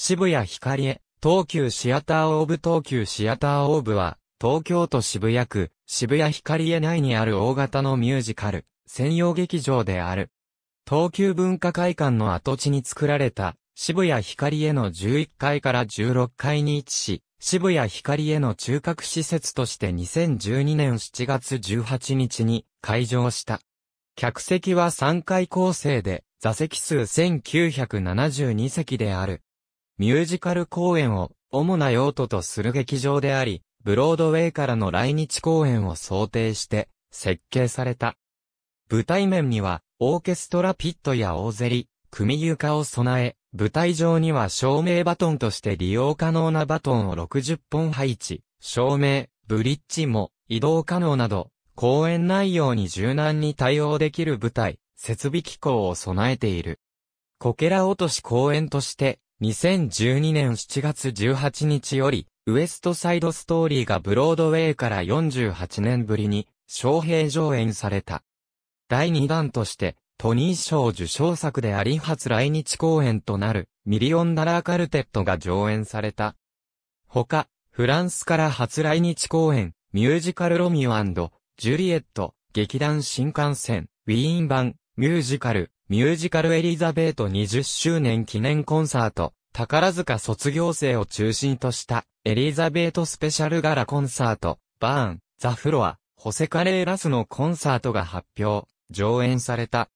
渋谷光へ、東急シアターオーブ東急シアターオーブは、東京都渋谷区、渋谷光へ内にある大型のミュージカル、専用劇場である。東急文化会館の跡地に作られた、渋谷光への11階から16階に位置し、渋谷光への中核施設として2012年7月18日に開場した。客席は3階構成で、座席数1972席である。ミュージカル公演を主な用途とする劇場であり、ブロードウェイからの来日公演を想定して設計された。舞台面にはオーケストラピットや大ゼリ、組床を備え、舞台上には照明バトンとして利用可能なバトンを60本配置、照明、ブリッジも移動可能など、公演内容に柔軟に対応できる舞台、設備機構を備えている。こけら落とし公演として、2012年7月18日より、ウエストサイドストーリーがブロードウェイから48年ぶりに、招聘上演された。第2弾として、トニー賞受賞作であり初来日公演となる、ミリオンダラーカルテットが上演された。他、フランスから初来日公演、ミュージカルロミオジュリエット、劇団新幹線、ウィーン版、ミュージカル、ミュージカルエリザベート20周年記念コンサート、宝塚卒業生を中心としたエリザベートスペシャル柄コンサート、バーン、ザ・フロア、ホセカレーラスのコンサートが発表、上演された。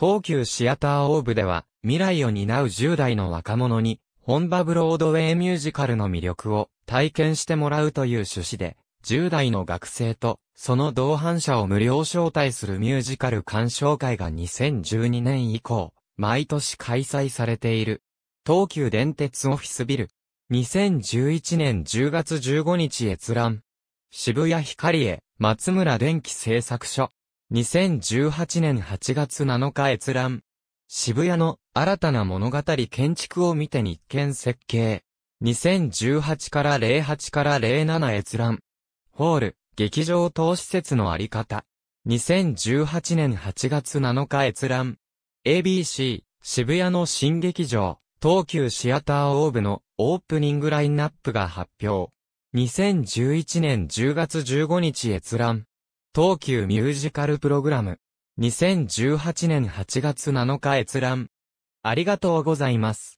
東急シアターオーブでは、未来を担う10代の若者に、本場ブロードウェイミュージカルの魅力を体験してもらうという趣旨で、10代の学生と、その同伴者を無料招待するミュージカル鑑賞会が2012年以降、毎年開催されている。東急電鉄オフィスビル。2011年10月15日閲覧。渋谷光へ、松村電気製作所。2018年8月7日閲覧。渋谷の新たな物語建築を見て日建設計。2018から08から07閲覧。ホール、劇場等施設のあり方。2018年8月7日閲覧。ABC、渋谷の新劇場、東急シアターオーブのオープニングラインナップが発表。2011年10月15日閲覧。東急ミュージカルプログラム。2018年8月7日閲覧。ありがとうございます。